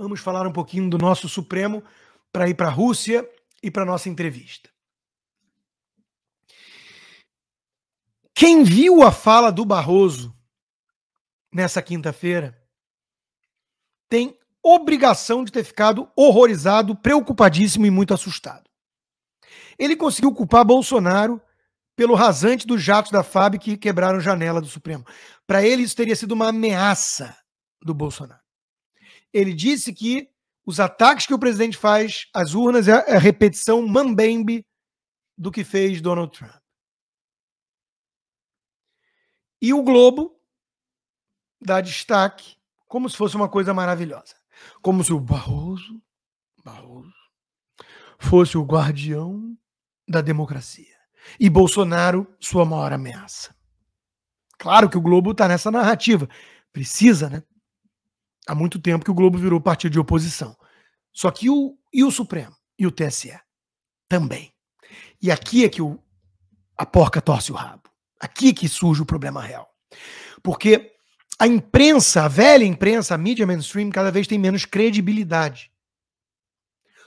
Vamos falar um pouquinho do nosso Supremo para ir para a Rússia e para nossa entrevista. Quem viu a fala do Barroso nessa quinta-feira tem obrigação de ter ficado horrorizado, preocupadíssimo e muito assustado. Ele conseguiu culpar Bolsonaro pelo rasante dos jatos da FAB que quebraram janela do Supremo. Para ele, isso teria sido uma ameaça do Bolsonaro. Ele disse que os ataques que o presidente faz às urnas é a repetição mambembe do que fez Donald Trump. E o Globo dá destaque como se fosse uma coisa maravilhosa. Como se o Barroso, Barroso fosse o guardião da democracia e Bolsonaro sua maior ameaça. Claro que o Globo está nessa narrativa. Precisa, né? há muito tempo que o Globo virou partido de oposição. Só que o, e o Supremo? E o TSE? Também. E aqui é que o, a porca torce o rabo. Aqui é que surge o problema real. Porque a imprensa, a velha imprensa, a mídia mainstream, cada vez tem menos credibilidade.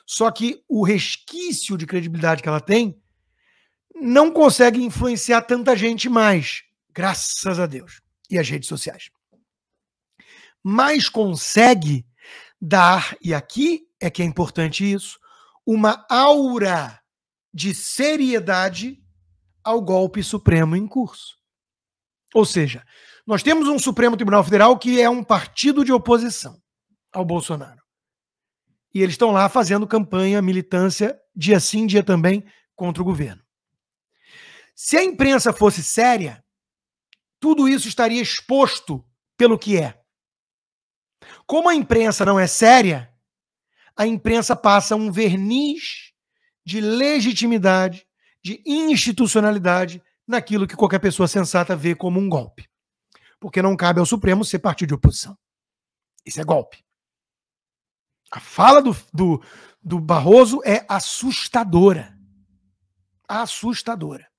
Só que o resquício de credibilidade que ela tem não consegue influenciar tanta gente mais, graças a Deus. E as redes sociais mas consegue dar, e aqui é que é importante isso, uma aura de seriedade ao golpe supremo em curso. Ou seja, nós temos um Supremo Tribunal Federal que é um partido de oposição ao Bolsonaro. E eles estão lá fazendo campanha, militância, dia sim, dia também, contra o governo. Se a imprensa fosse séria, tudo isso estaria exposto pelo que é. Como a imprensa não é séria, a imprensa passa um verniz de legitimidade, de institucionalidade naquilo que qualquer pessoa sensata vê como um golpe. Porque não cabe ao Supremo ser partido de oposição. Isso é golpe. A fala do, do, do Barroso é assustadora. Assustadora.